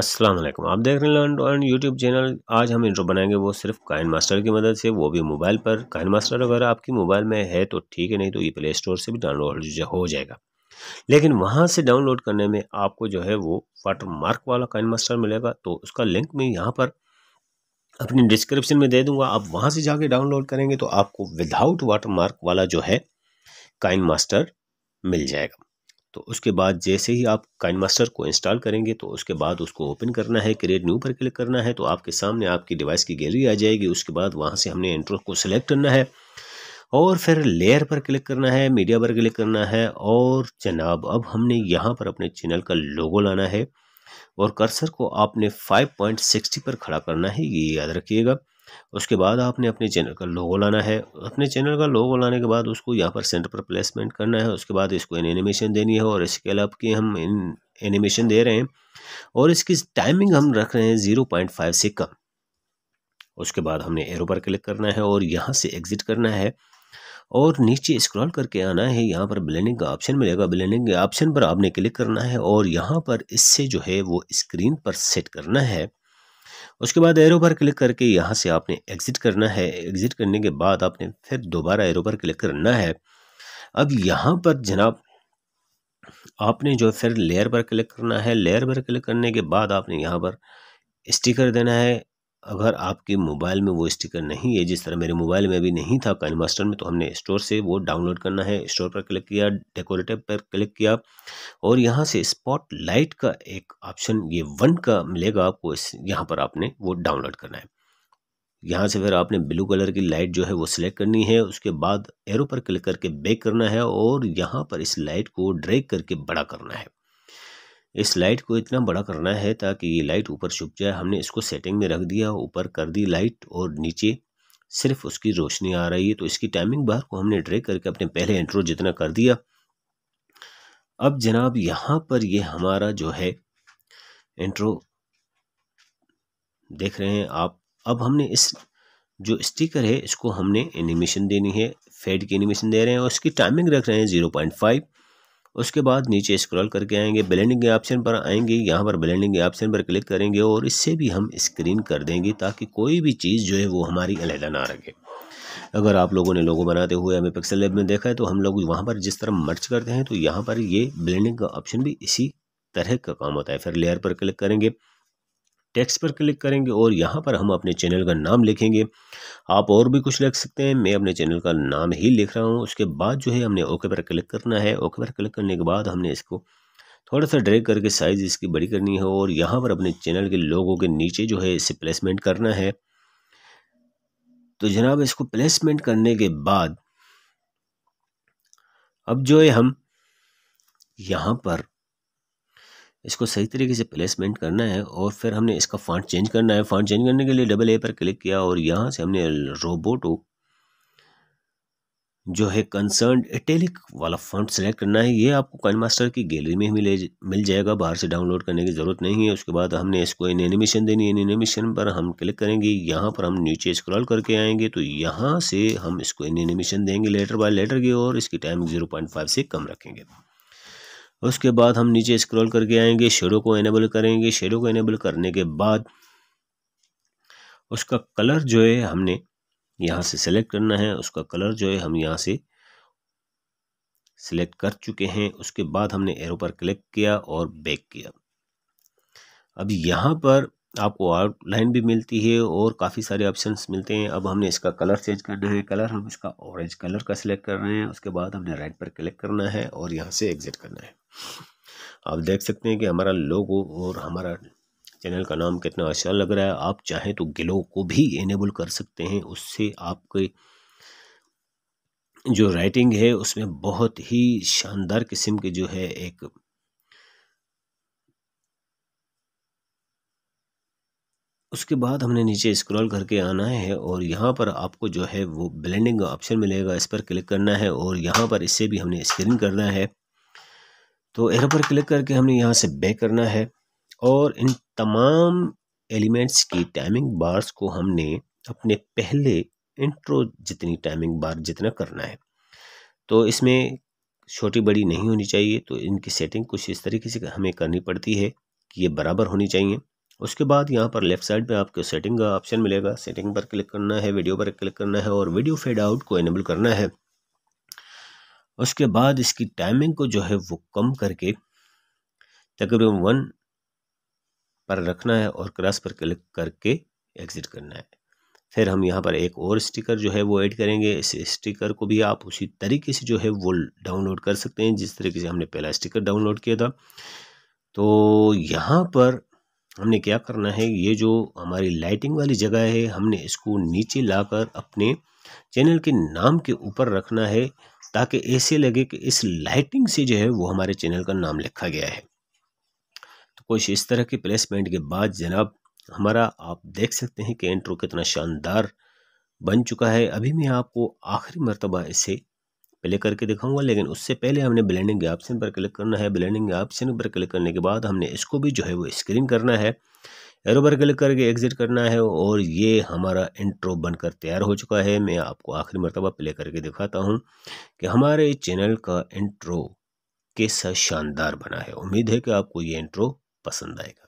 अस्सलाम वालेकुम आप देख रहे हैं लर्न अर्न यूट्यूब चैनल आज हम इंट्रो बनाएंगे वो सिर्फ काइन मास्टर की मदद से वो भी मोबाइल पर काइन मास्टर अगर आपकी मोबाइल में है तो ठीक है नहीं तो ये प्ले स्टोर से भी डाउनलोड हो जाएगा लेकिन वहाँ से डाउनलोड करने में आपको जो है वो वाटर मार्क वाला काइन मास्टर मिलेगा तो उसका लिंक मैं यहाँ पर अपनी डिस्क्रिप्शन में दे दूँगा आप वहाँ से जाके डाउनलोड करेंगे तो आपको विदाउट वाटर मार्क वाला जो है काइन मास्टर मिल जाएगा तो उसके बाद जैसे ही आप काइन मास्टर को इंस्टॉल करेंगे तो उसके बाद उसको ओपन करना है क्रिएट न्यू पर क्लिक करना है तो आपके सामने आपकी डिवाइस की गैलरी आ जाएगी उसके बाद वहाँ से हमने इंट्रो को सिलेक्ट करना है और फिर लेयर पर क्लिक करना है मीडिया पर क्लिक करना है और जनाब अब हमने यहाँ पर अपने चैनल का लोगो लाना है और कर्सर को आपने 5.60 पर खड़ा करना है ये याद रखिएगा उसके बाद आपने अपने चैनल का लोगो लाना है अपने चैनल का लोगो लाने के बाद उसको यहाँ पर सेंटर पर प्लेसमेंट करना है उसके बाद इसको इन एनिमेशन देनी है और इसके अलाप की हम इन एनिमेशन दे रहे हैं और इसकी टाइमिंग हम रख रहे हैं ज़ीरो पॉइंट फाइव से कम उसके बाद हमने एरो पर क्लिक करना है और यहाँ से एग्ज़िट करना है और नीचे स्क्रॉल करके आना है यहाँ पर ब्लेंडिंग का ऑप्शन मिलेगा ब्लेंडिंग के ऑप्शन पर आपने क्लिक करना है और यहाँ पर इससे जो है वो स्क्रीन पर सेट करना है उसके बाद एरो पर क्लिक करके यहाँ से आपने एग्ज़िट करना है एग्ज़िट करने के बाद आपने फिर दोबारा एरो पर क्लिक करना है अब यहाँ पर जनाब आपने जो फिर लेयर पर क्लिक करना है लेयर पर क्लिक करने के बाद आपने यहाँ पर स्टिकर देना है अगर आपके मोबाइल में वो स्टिकर नहीं है जिस तरह मेरे मोबाइल में अभी नहीं था काइन मास्टर में तो हमने स्टोर से वो डाउनलोड करना है स्टोर पर क्लिक किया डेकोरेटिव पर क्लिक किया और यहाँ से स्पॉट लाइट का एक ऑप्शन ये वन का मिलेगा आपको इस यहाँ पर आपने वो डाउनलोड करना है यहाँ से फिर आपने ब्लू कलर की लाइट जो है वो सिलेक्ट करनी है उसके बाद एरो पर क्लिक करके बेक करना है और यहाँ पर इस लाइट को ड्रेक करके बड़ा करना है इस लाइट को इतना बड़ा करना है ताकि ये लाइट ऊपर छुप जाए हमने इसको सेटिंग में रख दिया ऊपर कर दी लाइट और नीचे सिर्फ उसकी रोशनी आ रही है तो इसकी टाइमिंग बार को हमने ड्रे करके अपने पहले इंट्रो जितना कर दिया अब जनाब यहाँ पर ये हमारा जो है इंट्रो देख रहे हैं आप अब हमने इस जो स्टिकर है इसको हमने एनिमेशन देनी है फेड की एनिमेशन दे रहे हैं और इसकी टाइमिंग रख रहे हैं ज़ीरो पॉइंट फाइव उसके बाद नीचे स्क्रॉल करके आएंगे ब्लेंडिंग के ऑप्शन पर आएंगे यहाँ पर ब्लेंडिंग के ऑप्शन पर क्लिक करेंगे और इससे भी हम स्क्रीन कर देंगे ताकि कोई भी चीज़ जो है वो हमारी अलहदा ना रखे अगर आप लोगों ने लोगो बनाते हुए हमें पिक्सल लेब में देखा है तो हम लोग वहाँ पर जिस तरह मर्च करते हैं तो यहाँ पर ये ब्लेंडिंग का ऑप्शन भी इसी तरह का काम होता है फिर लेयर पर क्लिक करेंगे टेक्स्ट पर क्लिक करेंगे और यहाँ पर हम अपने चैनल का नाम लिखेंगे आप और भी कुछ लिख सकते हैं मैं अपने चैनल का नाम ही लिख रहा हूँ उसके बाद जो है हमने ओके पर क्लिक करना है ओके पर क्लिक करने के बाद हमने इसको थोड़ा सा ड्रैग करके साइज़ इसकी बड़ी करनी है और यहाँ पर अपने चैनल के लोगों के नीचे जो है इसे प्लेसमेंट करना है तो जनाब इसको प्लेसमेंट करने के बाद अब जो है हम यहाँ पर इसको सही तरीके से प्लेसमेंट करना है और फिर हमने इसका फ़ॉन्ट चेंज करना है फ़ॉन्ट चेंज करने के लिए डबल ए पर क्लिक किया और यहाँ से हमने रोबोटो जो है कंसर्न इटेलिक वाला फॉन्ट सेलेक्ट करना है ये आपको कॉइन मास्टर की गैलरी में ही मिले मिल जाएगा बाहर से डाउनलोड करने की ज़रूरत नहीं है उसके बाद हमने इसको इन एनिमेशन देनी है एनिमेशन पर हम क्लिक करेंगे यहाँ पर हम नीचे स्क्रॉल करके आएंगे तो यहाँ से हम इसको इन एनिमेशन देंगे लेटर बाय लेटर की और इसकी टाइम जीरो पॉइंट फाइव से कम रखेंगे उसके बाद हम नीचे स्क्रॉल करके आएंगे शेडो को इनेबल करेंगे शेडो को इनेबल करने के बाद उसका कलर जो है हमने यहाँ से सेलेक्ट करना है उसका कलर जो है हम यहाँ से सिलेक्ट कर चुके हैं उसके बाद हमने एरो पर क्लिक किया और बैक किया अब यहाँ पर आपको आउटलाइन भी मिलती है और काफ़ी सारे ऑप्शंस मिलते हैं अब हमने इसका कलर चेंज करना है कलर हम इसका ऑरेंज कलर का सिलेक्ट कर रहे हैं उसके बाद हमने रेड पर क्लिक करना है और यहाँ से एग्ज़िट करना है आप देख सकते हैं कि हमारा लोगो और हमारा चैनल का नाम कितना अच्छा लग रहा है आप चाहें तो ग्लो को भी इनेबल कर सकते हैं उससे आपके जो राइटिंग है उसमें बहुत ही शानदार किस्म के जो है एक उसके बाद हमने नीचे स्क्रॉल करके आना है और यहाँ पर आपको जो है वो ब्लेंडिंग का ऑप्शन मिलेगा इस पर क्लिक करना है और यहाँ पर इससे भी हमने स्क्रीन करना है तो एरो पर क्लिक करके हमने यहाँ से बैक करना है और इन तमाम एलिमेंट्स की टाइमिंग बार्स को हमने अपने पहले इंट्रो जितनी टाइमिंग बार जितना करना है तो इसमें छोटी बड़ी नहीं होनी चाहिए तो इनकी सेटिंग कुछ इस तरीके से हमें करनी पड़ती है कि ये बराबर होनी चाहिए उसके बाद यहाँ पर लेफ्ट साइड पे आपको सेटिंग का ऑप्शन मिलेगा सेटिंग पर क्लिक करना है वीडियो पर क्लिक करना है और वीडियो फेड आउट को इनेबल करना है उसके बाद इसकी टाइमिंग को जो है वो कम करके तकरीबन वन पर रखना है और क्रॉस पर क्लिक करके एग्ज़िट करना है फिर हम यहाँ पर एक और स्टिकर जो है वो ऐड करेंगे इस स्टिकर को भी आप उसी तरीके से जो है वो डाउनलोड कर सकते हैं जिस तरीके से हमने पहला स्टिकर डाउनलोड किया था तो यहाँ पर हमने क्या करना है ये जो हमारी लाइटिंग वाली जगह है हमने इसको नीचे लाकर अपने चैनल के नाम के ऊपर रखना है ताकि ऐसे लगे कि इस लाइटिंग से जो है वो हमारे चैनल का नाम लिखा गया है तो कुछ इस तरह के प्लेसमेंट के बाद जनाब हमारा आप देख सकते हैं कि इंट्रो कितना शानदार बन चुका है अभी मैं आपको आखिरी मरतबा इसे प्ले करके दिखाऊंगा लेकिन उससे पहले हमने ब्लेंडिंग के ऑप्शन पर क्लिक करना है ब्लेंडिंग के ऑप्शन पर क्लिक करने के बाद हमने इसको भी जो है वो स्क्रीन करना है एरो पर क्लिक करके एग्जिट करना है और ये हमारा इंट्रो बनकर तैयार हो चुका है मैं आपको आखिरी मरतबा प्ले करके दिखाता हूँ कि हमारे चैनल का इंट्रो कैसा शानदार बना है उम्मीद है कि आपको ये इंट्रो पसंद आएगा